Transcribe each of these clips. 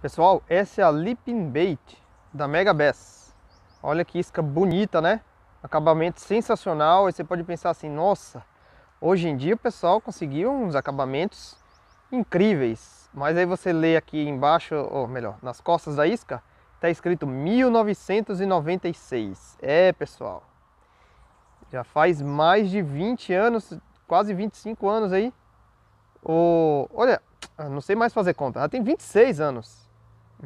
Pessoal, essa é a Leaping Bait da Mega Bass. Olha que isca bonita, né? Acabamento sensacional. E você pode pensar assim, nossa, hoje em dia o pessoal conseguiu uns acabamentos incríveis. Mas aí você lê aqui embaixo, ou melhor, nas costas da isca, está escrito 1996. É, pessoal, já faz mais de 20 anos, quase 25 anos aí. O, olha, não sei mais fazer conta, ela tem 26 anos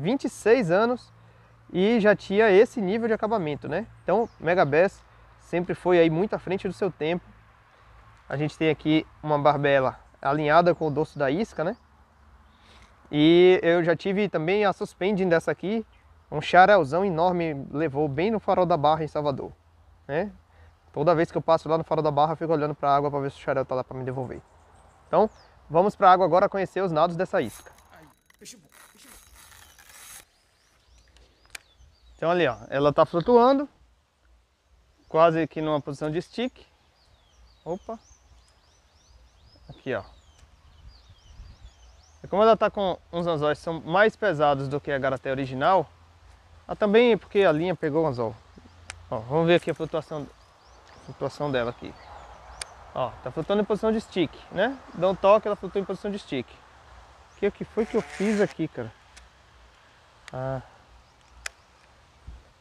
26 anos e já tinha esse nível de acabamento, né? Então, Mega Bass sempre foi aí muito à frente do seu tempo. A gente tem aqui uma barbela alinhada com o dorso da isca, né? E eu já tive também a suspending dessa aqui, um charelzão enorme, levou bem no farol da barra em Salvador, né? Toda vez que eu passo lá no farol da barra, eu fico olhando para a água para ver se o charel tá lá para me devolver. Então, vamos para a água agora conhecer os nados dessa isca. Ai, Então ali, ó, ela está flutuando, quase aqui numa posição de stick. Opa! Aqui, ó. E como ela está com uns anzóis que são mais pesados do que a garaté original, ah, também porque a linha pegou o anzol. Ó, vamos ver aqui a flutuação, a flutuação dela aqui. Ó, tá flutuando em posição de stick, né? Dá um toque, ela flutua em posição de stick. O que, que foi que eu fiz aqui, cara? Ah...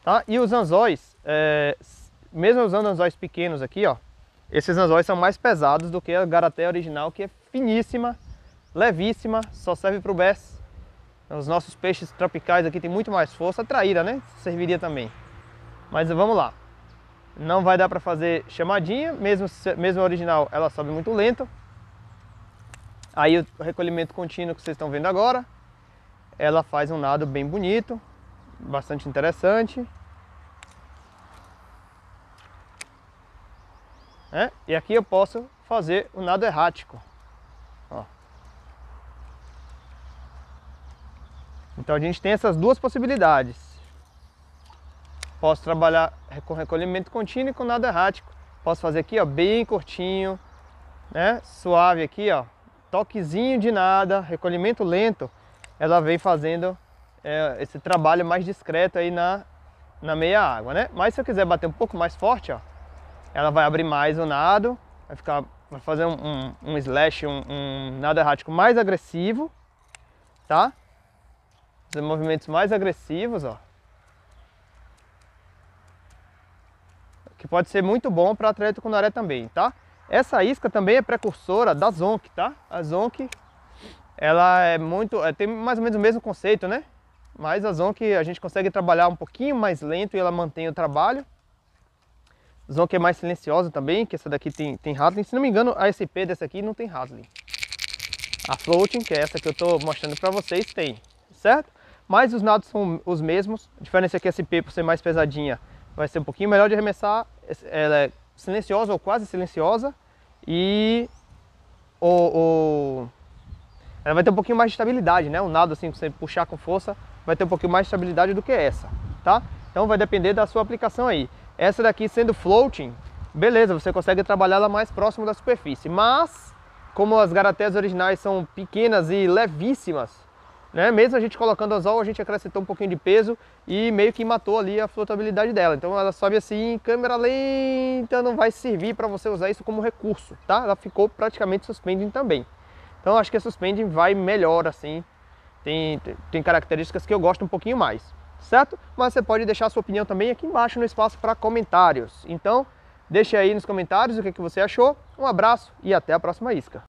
Tá? E os anzóis, é, mesmo usando anzóis pequenos aqui, ó, esses anzóis são mais pesados do que a garateia original, que é finíssima, levíssima, só serve para o bess. Então, os nossos peixes tropicais aqui tem muito mais força, traíra, né? Serviria também. Mas vamos lá. Não vai dar para fazer chamadinha, mesmo, mesmo original ela sobe muito lento. Aí o recolhimento contínuo que vocês estão vendo agora, ela faz um nado bem bonito, bastante interessante. É? E aqui eu posso fazer o nado errático. Ó. Então a gente tem essas duas possibilidades. Posso trabalhar com recolhimento contínuo e com nado errático. Posso fazer aqui, ó, bem curtinho, né? Suave aqui, ó. Toquezinho de nada, recolhimento lento. Ela vem fazendo é, esse trabalho mais discreto aí na, na meia água, né? Mas se eu quiser bater um pouco mais forte, ó, ela vai abrir mais o nado, vai ficar, vai fazer um, um, um slash, um, um nado errático mais agressivo, tá? Fazer movimentos mais agressivos, ó. Que pode ser muito bom para atleta com naré também, tá? Essa isca também é precursora da Zonk, tá? A Zonk, ela é muito, é, tem mais ou menos o mesmo conceito, né? Mas a Zonk a gente consegue trabalhar um pouquinho mais lento e ela mantém o trabalho. Zonk é mais silenciosa também, que essa daqui tem, tem rattling. Se não me engano, a SP dessa aqui não tem rattling. A Floating, que é essa que eu estou mostrando para vocês, tem, certo? Mas os nados são os mesmos. A diferença é que a SP, por ser mais pesadinha, vai ser um pouquinho melhor de arremessar. Ela é silenciosa ou quase silenciosa. E o, o... ela vai ter um pouquinho mais de estabilidade, né? O nado, assim, você puxar com força, vai ter um pouquinho mais de estabilidade do que essa, tá? Então vai depender da sua aplicação aí. Essa daqui sendo floating, beleza, você consegue trabalhar ela mais próximo da superfície, mas como as garatéias originais são pequenas e levíssimas, né? Mesmo a gente colocando anzol, a gente acrescentou um pouquinho de peso e meio que matou ali a flotabilidade dela. Então ela sobe assim em câmera lenta, não vai servir para você usar isso como recurso, tá? Ela ficou praticamente suspending também. Então acho que a suspending vai melhor assim tem, tem características que eu gosto um pouquinho mais, certo? Mas você pode deixar sua opinião também aqui embaixo no espaço para comentários. Então, deixe aí nos comentários o que, que você achou. Um abraço e até a próxima isca.